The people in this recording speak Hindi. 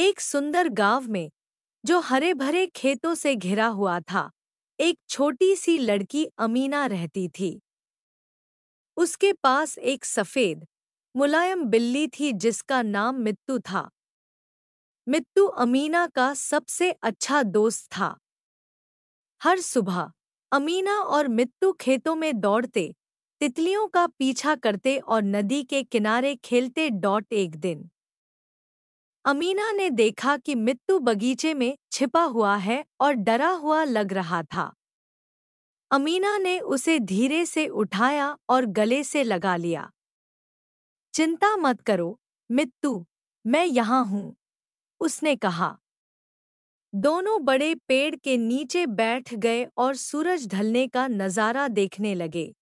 एक सुंदर गांव में जो हरे भरे खेतों से घिरा हुआ था एक छोटी सी लड़की अमीना रहती थी उसके पास एक सफेद मुलायम बिल्ली थी जिसका नाम मित्तू था मित्तू अमीना का सबसे अच्छा दोस्त था हर सुबह अमीना और मित्तू खेतों में दौड़ते तितलियों का पीछा करते और नदी के किनारे खेलते डॉट एक दिन अमीना ने देखा कि मित्तू बगीचे में छिपा हुआ है और डरा हुआ लग रहा था अमीना ने उसे धीरे से उठाया और गले से लगा लिया चिंता मत करो मित्तू मैं यहाँ हूँ उसने कहा दोनों बड़े पेड़ के नीचे बैठ गए और सूरज ढलने का नज़ारा देखने लगे